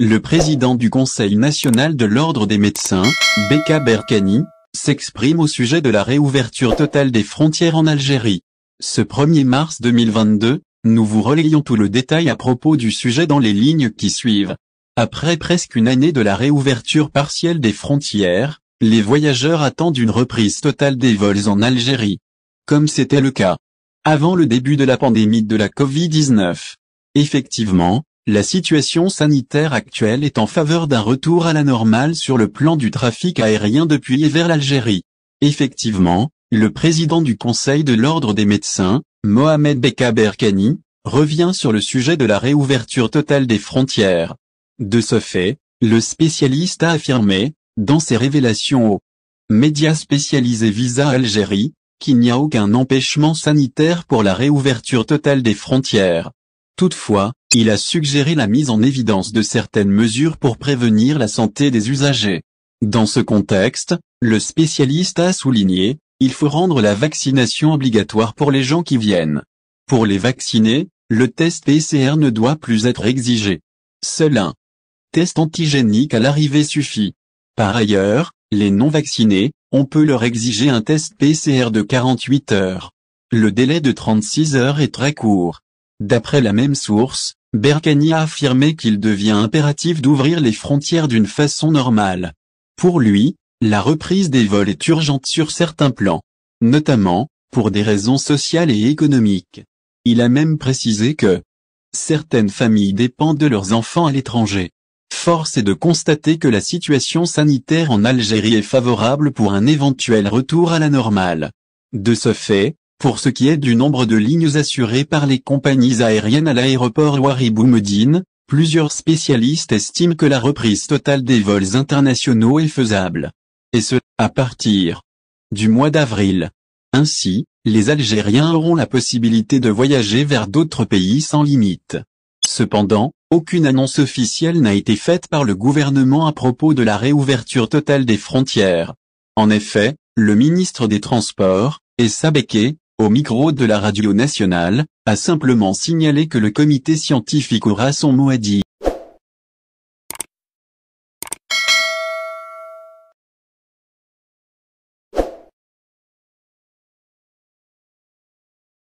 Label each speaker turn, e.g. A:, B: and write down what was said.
A: Le président du Conseil national de l'Ordre des médecins, Beka Berkani, s'exprime au sujet de la réouverture totale des frontières en Algérie. Ce 1er mars 2022, nous vous relayons tout le détail à propos du sujet dans les lignes qui suivent. Après presque une année de la réouverture partielle des frontières, les voyageurs attendent une reprise totale des vols en Algérie. Comme c'était le cas avant le début de la pandémie de la Covid-19. Effectivement, la situation sanitaire actuelle est en faveur d'un retour à la normale sur le plan du trafic aérien depuis et vers l'Algérie. Effectivement, le président du Conseil de l'Ordre des médecins, Mohamed Beka Berkani, revient sur le sujet de la réouverture totale des frontières. De ce fait, le spécialiste a affirmé, dans ses révélations aux médias spécialisés Visa Algérie, qu'il n'y a aucun empêchement sanitaire pour la réouverture totale des frontières. Toutefois, il a suggéré la mise en évidence de certaines mesures pour prévenir la santé des usagers. Dans ce contexte, le spécialiste a souligné, il faut rendre la vaccination obligatoire pour les gens qui viennent. Pour les vaccinés, le test PCR ne doit plus être exigé. Seul un test antigénique à l'arrivée suffit. Par ailleurs, les non vaccinés, on peut leur exiger un test PCR de 48 heures. Le délai de 36 heures est très court. D'après la même source, Berkani a affirmé qu'il devient impératif d'ouvrir les frontières d'une façon normale. Pour lui, la reprise des vols est urgente sur certains plans, notamment, pour des raisons sociales et économiques. Il a même précisé que certaines familles dépendent de leurs enfants à l'étranger. Force est de constater que la situation sanitaire en Algérie est favorable pour un éventuel retour à la normale. De ce fait, pour ce qui est du nombre de lignes assurées par les compagnies aériennes à l'aéroport wari Boumedine, plusieurs spécialistes estiment que la reprise totale des vols internationaux est faisable. Et ce, à partir du mois d'avril. Ainsi, les Algériens auront la possibilité de voyager vers d'autres pays sans limite. Cependant, aucune annonce officielle n'a été faite par le gouvernement à propos de la réouverture totale des frontières. En effet, le ministre des Transports, Essa Beke, au micro de la Radio Nationale, a simplement signalé que le comité scientifique aura son mot à dire.